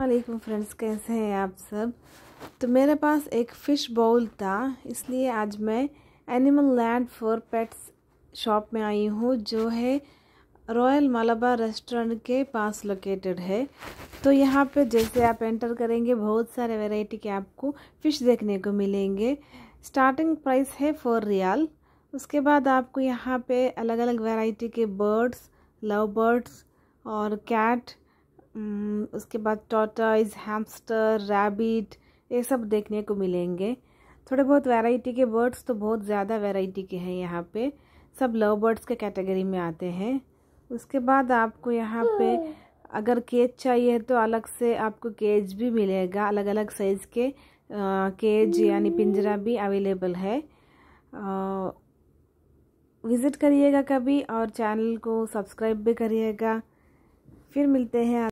वालेकुम फ्रेंड्स कैसे हैं आप सब तो मेरे पास एक फ़िश बाउल था इसलिए आज मैं animal land for pets shop में आई हूँ जो है रॉयल मालाबार रेस्टोरेंट के पास लोकेटेड है तो यहाँ पे जैसे आप एंटर करेंगे बहुत सारे वैरायटी के आपको फ़िश देखने को मिलेंगे स्टार्टिंग प्राइस है फोर रियाल उसके बाद आपको यहाँ पर अलग अलग वेराइटी के बर्ड्स लव बर्ड्स और कैट उसके बाद टॉटाइज हैमस्टर रैबिट ये सब देखने को मिलेंगे थोड़े बहुत वैरायटी के बर्ड्स तो बहुत ज़्यादा वैरायटी के हैं यहाँ पे सब लव बर्ड्स के कैटेगरी में आते हैं उसके बाद आपको यहाँ पे hmm. अगर केज चाहिए तो अलग से आपको केज भी मिलेगा अलग अलग साइज़ के केज यानी hmm. पिंजरा भी अवेलेबल है विज़िट करिएगा कभी और चैनल को सब्सक्राइब भी करिएगा फिर मिलते हैं